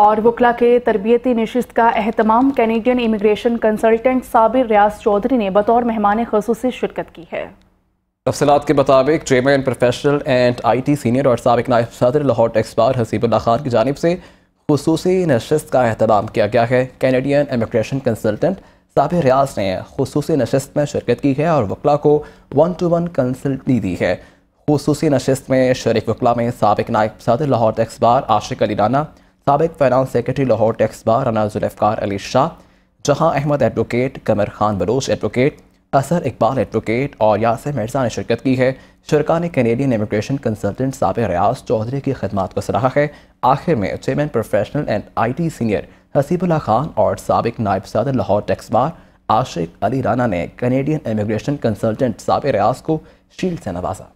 और वकला के तरबियती नशस्त का अहतमाम Canadian immigration consultant Sabir Riaz Chaudhry ने बतौर मेहमान खसूस शिरकत की है तफसलत के मुताबिक ट्रेमर and professional and I T senior और सबक नायब सदर लाहौर टैक्सपार हसीबुल्ला खान की जानब से खसूसी नशस्त का अहतमाम किया गया है Canadian immigration consultant Sabir Riaz ने खसूस नशस्त में शिरकत की है और वकला को वन टू वन कंसल्टी दी है खसूस नशस्त में शरीक वकला में सबक नायब सदर लाहौर टैक्सपार आशिक अली राना सबक finance secretary Lahore tax bar Rana Zulfar Ali Shah Jahan Ahmad advocate Qamar Khan Baloch advocate Asar Iqbal advocate और यासर मिर्जा ने शिरकत की है शर्का ने कैनेडियन इमिग्रेशन कंसल्टेंट सब रियाज चौधरी की खदमात को सराहा है आखिर में chairman professional and I T senior Haseebullah Khan और सबक नायब सदर लाहौर टैक्स बार आशिक अली राना ने कैनेडियन इमिग्रेशन कंसल्टेंट सब रियाज को शील्ड से नवाजा